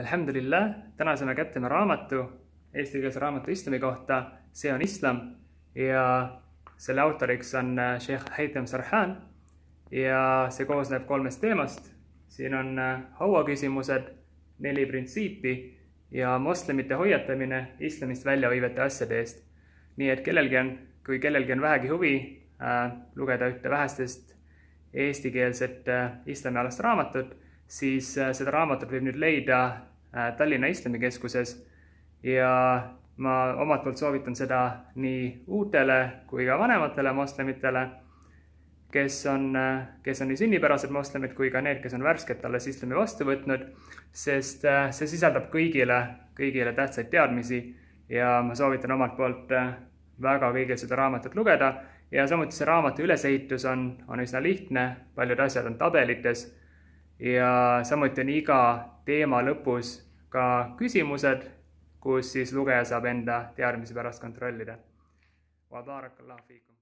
Alhamdulillah, tänasena kättena raamatu, eestikeelse raamatu islami kohta, see on islam ja selle autoriks on äh, Sheikh Heitem Sarhan ja see koosneb kolmest teemast. siin on äh, hauaküsimused, neli printsiipi ja moslemite hoiatamine islamist väljahoivate asjade eest. nii et kellelgi on, kui kellelgi on vähegi huvi äh, lugeda ühte vähestest eestikeelset äh, islamialast raamatut siis äh, seda raamatut võib nüüd leida äh, Tallinna Islamikeskuses ja ma omalt poolt soovitan seda nii uutele kui ka vanematele moslemitele, kes on, äh, kes on nii sünnipärased moslemid kui ka need, kes on värskelt alles islami vastu võtnud, sest see sisaldab kõigile, kõigile tähtsaid teadmisi ja ma soovitan omalt poolt väga kõigil seda raamatut lugeda ja samuti see raamatu ülesehitus on, on üsna lihtne, paljud asjad on tabelites ja samuti on iga teema lõpus ka küsimused, kus siis lugeja saab enda teadmisi pärast kontrollida. Vabarakallah fiikum.